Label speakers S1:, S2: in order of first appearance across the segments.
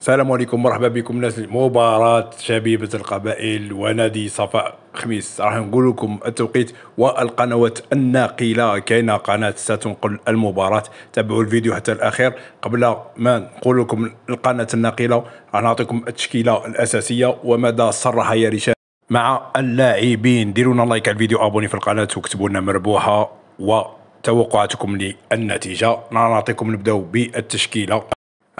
S1: السلام عليكم مرحبا بكم ناس مباراة شبيبة القبائل ونادي صفاء خميس راح نقول لكم التوقيت والقنوات الناقلة كاينة قناة ستنقل المباراة تابعوا الفيديو حتى الأخير قبل ما نقول لكم القناة الناقلة راح نعطيكم التشكيلة الأساسية وماذا صرح يا رشاد مع اللاعبين ديرونا لايك على الفيديو ابوني في القناة وكتبوا لنا مربوحة وتوقعاتكم للنتيجة نعطيكم نبداو بالتشكيلة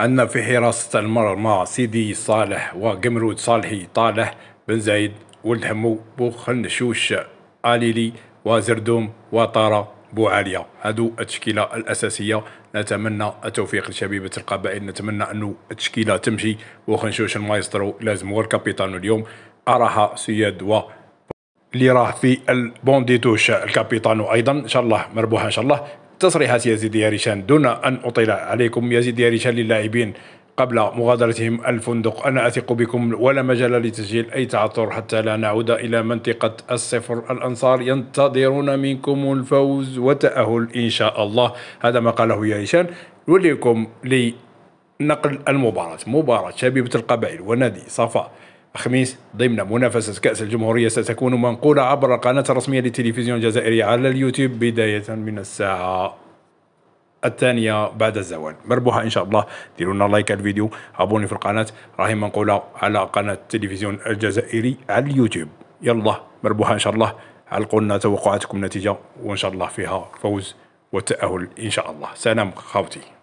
S1: عندنا في حراسة المرمى سيدي صالح وقمرود صالحي طالح بن زايد ولد همو خنشوش آليلي وزردوم وطارة عالية هادو التشكيلة الأساسية نتمنى التوفيق لشبيبة القبائل نتمنى أنه التشكيلة تمشي وخنشوش المايسترو لازم هو الكابيتان اليوم أراها سياد و اللي راه في البونديتوش الكابيتانو ايضا ان شاء الله مربوحه ان شاء الله تصريحات يزيد ياريشان دون أن أطيل عليكم يزيد ياريشان للاعبين قبل مغادرتهم الفندق أنا أثق بكم ولا مجال لتسجيل أي تعثر حتى لا نعود إلى منطقة الصفر الأنصار ينتظرون منكم الفوز والتأهل إن شاء الله هذا ما قاله ياريشان وليكم لنقل المباراة مباراة شبيبة القبائل ونادي صفا الخميس ضمن منافسة كأس الجمهورية ستكون منقولة عبر القناة الرسمية للتلفزيون الجزائري على اليوتيوب بداية من الساعة الثانية بعد الزوال مربوحة إن شاء الله ديروا لنا لايك على الفيديو ابوني في القناة راهي منقولة على قناة التلفزيون الجزائري على اليوتيوب يلا مربوحة إن شاء الله علقوا لنا توقعاتكم نتيجة وإن شاء الله فيها فوز والتأهل إن شاء الله سلام خوتي